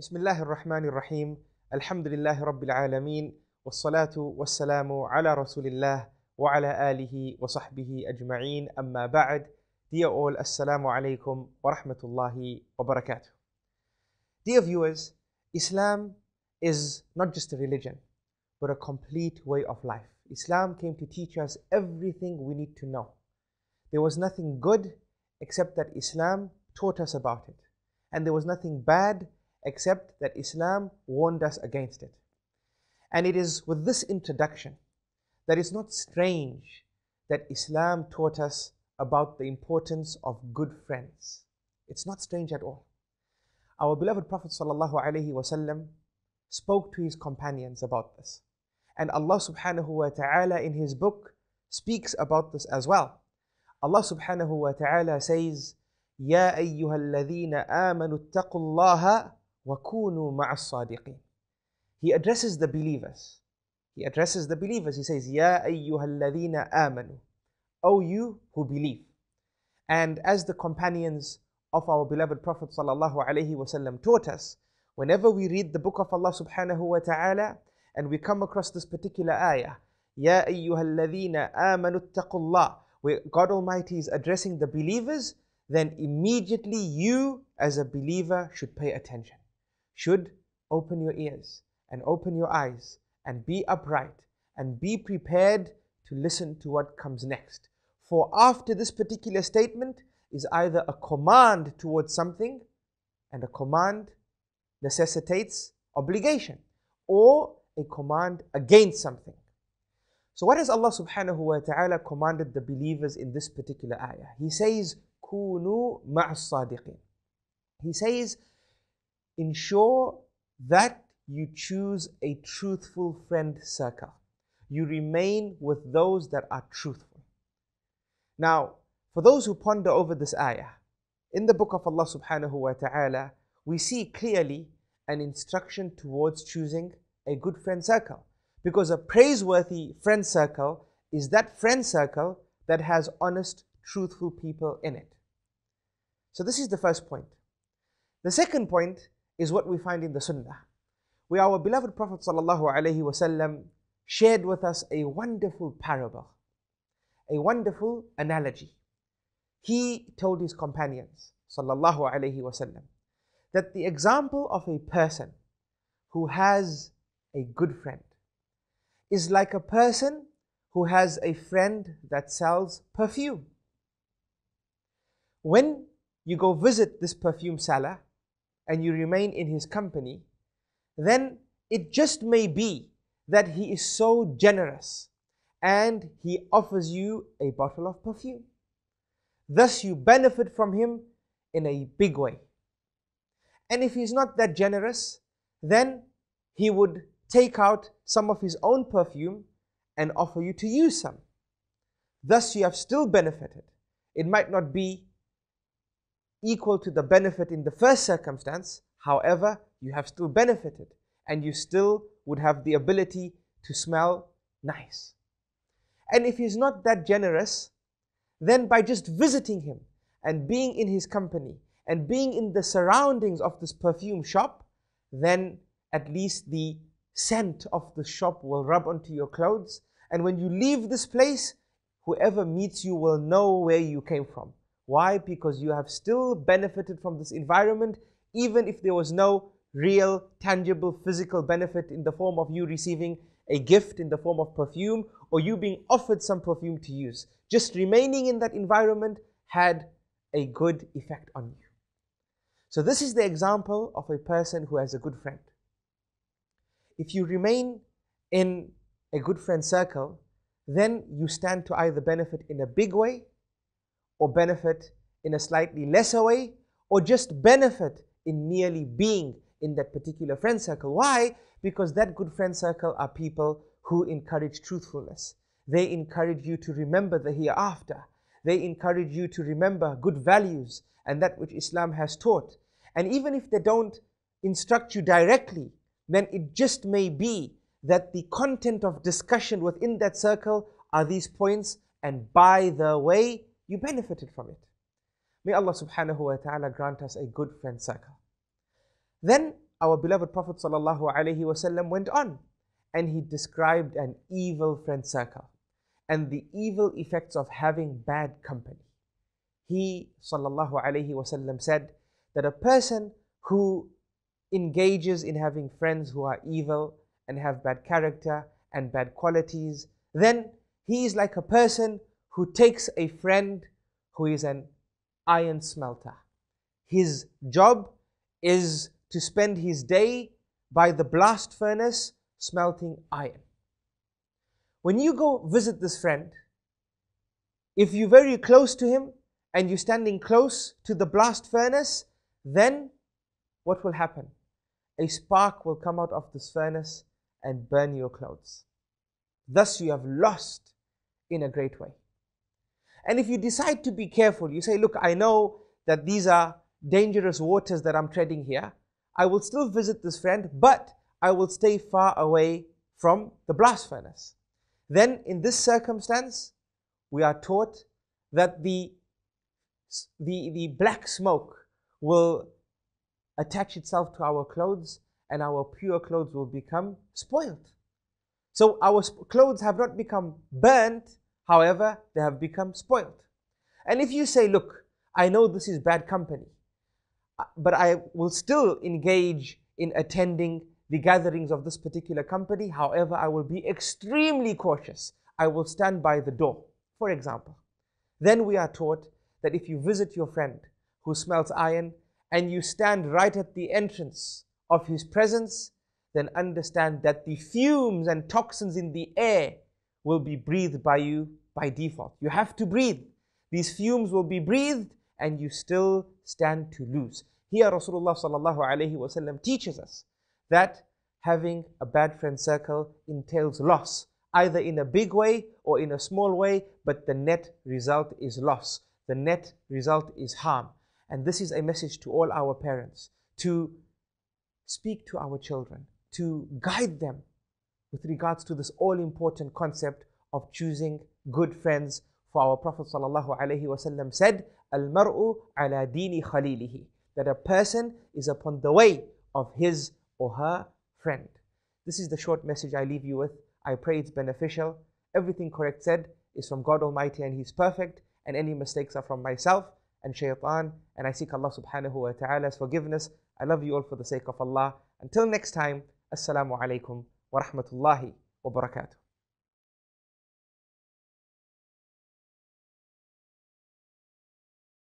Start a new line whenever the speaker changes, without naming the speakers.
بسم الله الرحمن الرحيم الحمد لله رب العالمين والصلاة والسلام على رسول الله وعلى آله وصحبه أجمعين أما بعد Dear all, السلام عليكم ورحمة الله وبركاته Dear viewers, Islam is not just a religion, but a complete way of life. Islam came to teach us everything we need to know. There was nothing good except that Islam taught us about it, and there was nothing bad except that Islam warned us against it. And it is with this introduction that it's not strange that Islam taught us about the importance of good friends. It's not strange at all. Our beloved Prophet ﷺ spoke to his companions about this. And Allah subhanahu wa ta'ala in his book speaks about this as well. Allah subhanahu wa ta'ala says, يا أيها الذين آمنوا اتقوا الله وَكُونُوا مَعَ الصَّادِقِينَ He addresses the believers. He addresses the believers. He says, يَا أَيُّهَا الَّذِينَ آمَنُوا O you who believe. And as the companions of our beloved Prophet وسلم taught us, whenever we read the book of Allah subhanahu wa ta'ala and we come across this particular ayah, يَا أَيُّهَا الَّذِينَ آمَنُوا اتَّقُوا اللَّهِ Where God Almighty is addressing the believers, then immediately you as a believer should pay attention should open your ears and open your eyes and be upright and be prepared to listen to what comes next. For after this particular statement is either a command towards something, and a command necessitates obligation, or a command against something. So, what has Allah subhanahu wa ta'ala commanded the believers in this particular ayah? He says, "كونوا مع الصادقين." He says, ensure that you choose a truthful friend circle. You remain with those that are truthful. Now, for those who ponder over this ayah, in the book of Allah subhanahu wa ta'ala, we see clearly an instruction towards choosing a good friend circle. Because a praiseworthy friend circle is that friend circle that has honest, truthful people in it. So, this is the first point. The second point is what we find in the Sunnah, where our beloved Prophet ﷺ shared with us a wonderful parable, a wonderful analogy. He told his companions ﷺ that the example of a person who has a good friend is like a person who has a friend that sells perfume. When you go visit this perfume seller, and you remain in his company, then it just may be that he is so generous and he offers you a bottle of perfume. Thus, you benefit from him in a big way. And if he's not that generous, then he would take out some of his own perfume and offer you to use some. Thus, you have still benefited. It might not be equal to the benefit in the first circumstance, however, you have still benefited and you still would have the ability to smell nice. And if he's not that generous, then by just visiting him and being in his company and being in the surroundings of this perfume shop, then at least the scent of the shop will rub onto your clothes. And when you leave this place, whoever meets you will know where you came from. Why? Because you have still benefited from this environment, even if there was no real, tangible, physical benefit in the form of you receiving a gift in the form of perfume or you being offered some perfume to use. Just remaining in that environment had a good effect on you. So, this is the example of a person who has a good friend. If you remain in a good friend circle, then you stand to either benefit in a big way or benefit in a slightly lesser way or just benefit in merely being in that particular friend circle. Why? Because that good friend circle are people who encourage truthfulness. They encourage you to remember the hereafter. They encourage you to remember good values and that which Islam has taught. And even if they don't instruct you directly, then it just may be that the content of discussion within that circle are these points, and by the way, you benefited from it. May Allah subhanahu wa ta'ala grant us a good friend circle. Then our beloved Prophet sallallahu alaihi wasallam went on and he described an evil friend circle and the evil effects of having bad company. He sallallahu alaihi wasallam said that a person who engages in having friends who are evil and have bad character and bad qualities, then he is like a person who takes a friend who is an iron smelter. His job is to spend his day by the blast furnace smelting iron. When you go visit this friend, if you're very close to him and you're standing close to the blast furnace, then what will happen? A spark will come out of this furnace and burn your clothes. Thus, you have lost in a great way. And if you decide to be careful, you say, look, I know that these are dangerous waters that I'm treading here. I will still visit this friend, but I will stay far away from the blast furnace. Then, in this circumstance, we are taught that the, the, the black smoke will attach itself to our clothes and our pure clothes will become spoiled. So, our clothes have not become burnt, However, they have become spoiled. And if you say, look, I know this is bad company, uh, but I will still engage in attending the gatherings of this particular company. However, I will be extremely cautious. I will stand by the door, for example. Then we are taught that if you visit your friend who smells iron and you stand right at the entrance of his presence, then understand that the fumes and toxins in the air will be breathed by you by default. You have to breathe. These fumes will be breathed and you still stand to lose. Here Rasulullah sallallahu wasallam teaches us that having a bad friend circle entails loss, either in a big way or in a small way, but the net result is loss. The net result is harm. And this is a message to all our parents to speak to our children, to guide them with regards to this all important concept of choosing good friends. For our Prophet ﷺ said, Al Mar'u ala dini khalilihi, that a person is upon the way of his or her friend. This is the short message I leave you with. I pray it's beneficial. Everything correct said is from God Almighty and He's perfect, and any mistakes are from myself and Shaytan. and I seek Allah subhanahu wa ta'ala's forgiveness. I love you all for the sake of Allah. Until next time, Assalamu alaikum wa rahmatullahi wa barakatuh.